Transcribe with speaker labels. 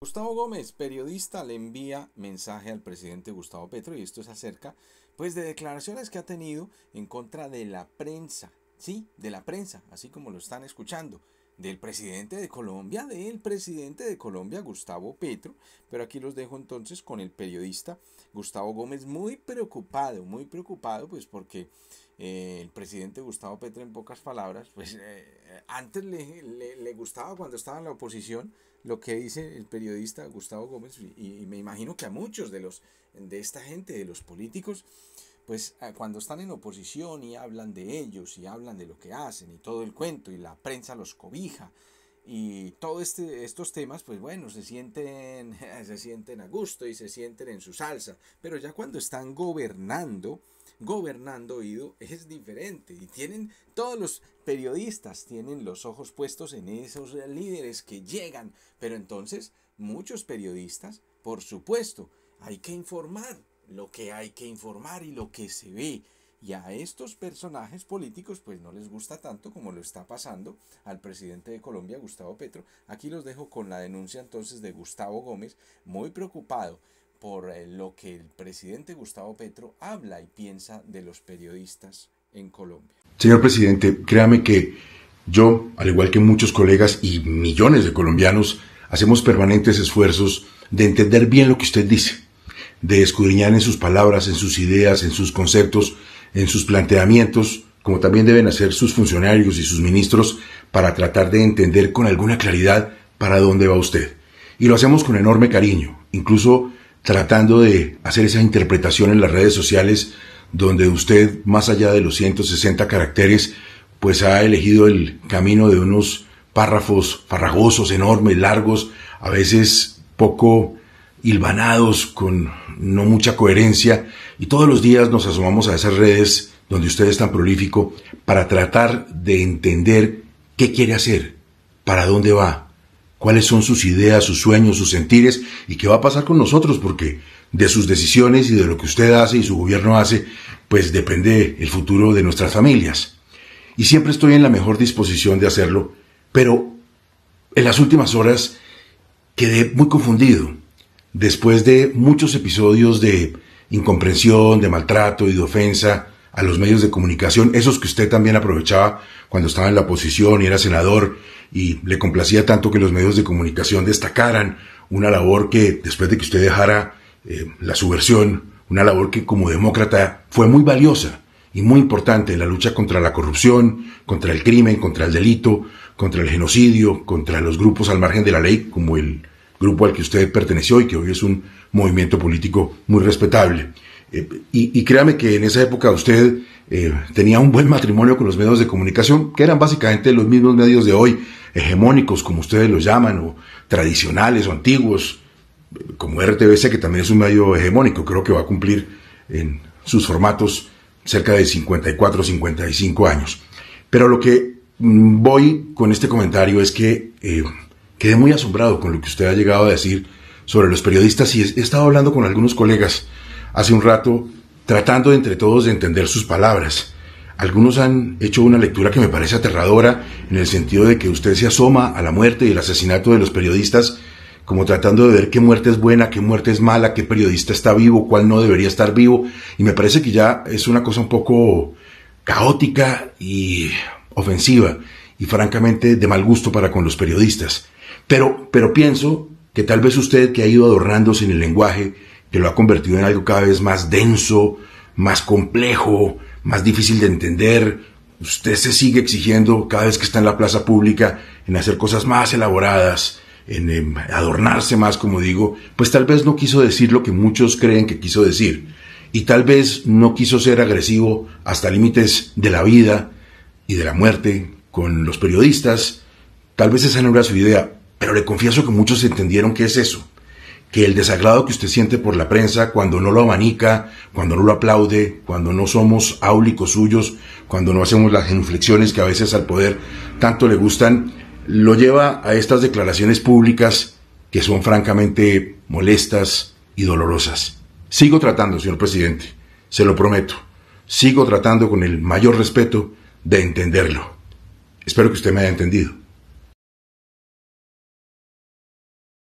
Speaker 1: Gustavo Gómez, periodista, le envía mensaje al presidente Gustavo Petro y esto es acerca pues de declaraciones que ha tenido en contra de la prensa, sí, de la prensa, así como lo están escuchando del presidente de Colombia, del presidente de Colombia, Gustavo Petro. Pero aquí los dejo entonces con el periodista Gustavo Gómez, muy preocupado, muy preocupado, pues porque eh, el presidente Gustavo Petro, en pocas palabras, pues eh, antes le, le, gustaba cuando estaba en la oposición lo que dice el periodista Gustavo Gómez, y, y me imagino que a muchos de, los, de esta gente, de los políticos, pues ah, cuando están en oposición y hablan de ellos y hablan de lo que hacen y todo el cuento y la prensa los cobija y todos este, estos temas, pues bueno, se sienten, se sienten a gusto y se sienten en su salsa. Pero ya cuando están gobernando, gobernando oído, es diferente. Y tienen, todos los periodistas tienen los ojos puestos en esos líderes que llegan. Pero entonces, muchos periodistas, por supuesto, hay que informar lo que hay que informar y lo que se ve. Y a estos personajes políticos pues no les gusta tanto como lo está pasando al presidente de Colombia, Gustavo Petro. Aquí los dejo con la denuncia entonces de Gustavo Gómez, muy preocupado por eh, lo que el presidente Gustavo Petro habla y piensa de los periodistas en Colombia.
Speaker 2: Señor presidente, créame que yo, al igual que muchos colegas y millones de colombianos, hacemos permanentes esfuerzos de entender bien lo que usted dice de escudriñar en sus palabras, en sus ideas, en sus conceptos, en sus planteamientos, como también deben hacer sus funcionarios y sus ministros para tratar de entender con alguna claridad para dónde va usted. Y lo hacemos con enorme cariño, incluso tratando de hacer esa interpretación en las redes sociales donde usted, más allá de los 160 caracteres, pues ha elegido el camino de unos párrafos farragosos, enormes, largos, a veces poco hilvanados, con no mucha coherencia, y todos los días nos asomamos a esas redes donde usted es tan prolífico para tratar de entender qué quiere hacer, para dónde va, cuáles son sus ideas, sus sueños, sus sentires y qué va a pasar con nosotros, porque de sus decisiones y de lo que usted hace y su gobierno hace, pues depende el futuro de nuestras familias. Y siempre estoy en la mejor disposición de hacerlo, pero en las últimas horas quedé muy confundido después de muchos episodios de incomprensión, de maltrato y de ofensa a los medios de comunicación, esos que usted también aprovechaba cuando estaba en la oposición y era senador y le complacía tanto que los medios de comunicación destacaran una labor que después de que usted dejara eh, la subversión, una labor que como demócrata fue muy valiosa y muy importante en la lucha contra la corrupción, contra el crimen, contra el delito, contra el genocidio, contra los grupos al margen de la ley como el grupo al que usted perteneció y que hoy es un movimiento político muy respetable. Eh, y, créame que en esa época usted eh, tenía un buen matrimonio con los medios de comunicación, que eran básicamente los mismos medios de hoy, hegemónicos, como ustedes los llaman, o tradicionales o antiguos, como RTBC, que también es un medio hegemónico, creo que va a cumplir en sus formatos cerca de 54, 55 años. Pero lo que mm, voy con este comentario es que eh, quedé muy asombrado con lo que usted ha llegado a decir sobre los periodistas y he estado hablando con algunos colegas hace un rato tratando entre todos de entender sus palabras. Algunos han hecho una lectura que me parece aterradora en el sentido de que usted se asoma a la muerte y el asesinato de los periodistas como tratando de ver qué muerte es buena, qué muerte es mala, qué periodista está vivo, cuál no debería estar vivo. Y me parece que ya es una cosa un poco caótica y ofensiva y francamente de mal gusto para con los periodistas. Pero, pero pienso que tal vez usted que ha ido adornándose en el lenguaje, que lo ha convertido en algo cada vez más denso, más complejo, más difícil de entender, usted se sigue exigiendo cada vez que está en la plaza pública en hacer cosas más elaboradas, en, en adornarse más, como digo, pues tal vez no quiso decir lo que muchos creen que quiso decir. Y tal vez no quiso ser agresivo hasta límites de la vida y de la muerte con los periodistas. Tal vez esa no era su idea. Pero le confieso que muchos entendieron que es eso, que el desagrado que usted siente por la prensa cuando no lo abanica, cuando no lo aplaude, cuando no somos áulicos suyos, cuando no hacemos las inflexiones que a veces al poder tanto le gustan, lo lleva a estas declaraciones públicas que son francamente molestas y dolorosas. Sigo tratando, señor presidente, se lo prometo, sigo tratando con el mayor respeto de entenderlo. Espero que usted me haya entendido.